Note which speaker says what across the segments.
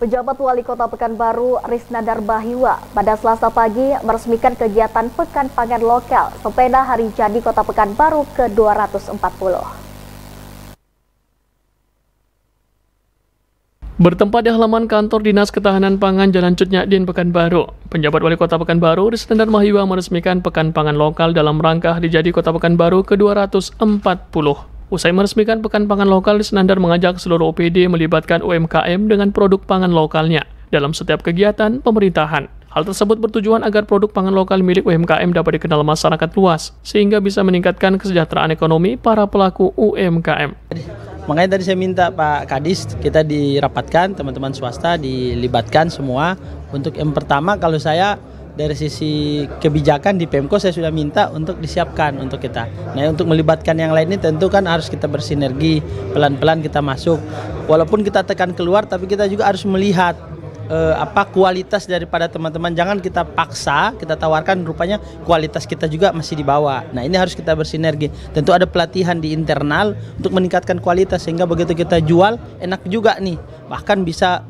Speaker 1: Pejabat Wali Kota Pekanbaru Risnadar Bahiwa pada selasa pagi meresmikan kegiatan Pekan Pangan Lokal Sepeda Hari Jadi Kota Pekanbaru ke-240.
Speaker 2: Bertempat di halaman kantor Dinas Ketahanan Pangan Jalan Cutnyadin Pekanbaru, penjabat Wali Kota Pekanbaru Risnadar Bahiwa meresmikan Pekan Pangan Lokal dalam rangka Hari Jadi Kota Pekanbaru ke-240. Usai meresmikan Pekan Pangan Lokal, Senandar mengajak seluruh OPD melibatkan UMKM dengan produk pangan lokalnya dalam setiap kegiatan pemerintahan. Hal tersebut bertujuan agar produk pangan lokal milik UMKM dapat dikenal masyarakat luas, sehingga bisa meningkatkan kesejahteraan ekonomi para pelaku UMKM.
Speaker 3: Makanya tadi saya minta Pak Kadis, kita dirapatkan, teman-teman swasta dilibatkan semua. Untuk yang pertama, kalau saya dari sisi kebijakan di Pemko saya sudah minta untuk disiapkan untuk kita. Nah, untuk melibatkan yang lain ini tentu kan harus kita bersinergi, pelan-pelan kita masuk. Walaupun kita tekan keluar tapi kita juga harus melihat eh, apa kualitas daripada teman-teman. Jangan kita paksa, kita tawarkan rupanya kualitas kita juga masih di bawah. Nah, ini harus kita bersinergi. Tentu ada pelatihan di internal untuk meningkatkan kualitas sehingga begitu kita jual enak juga nih. Bahkan bisa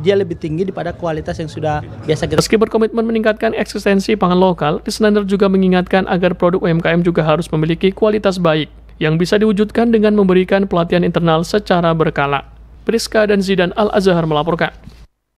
Speaker 3: dia lebih tinggi
Speaker 2: daripada kualitas yang sudah biasa kita. Meski berkomitmen meningkatkan eksistensi pangan lokal, Kisnander juga mengingatkan agar produk UMKM juga harus memiliki kualitas baik yang bisa diwujudkan dengan memberikan pelatihan internal secara berkala. Priska dan Zidan Al-Azhar melaporkan.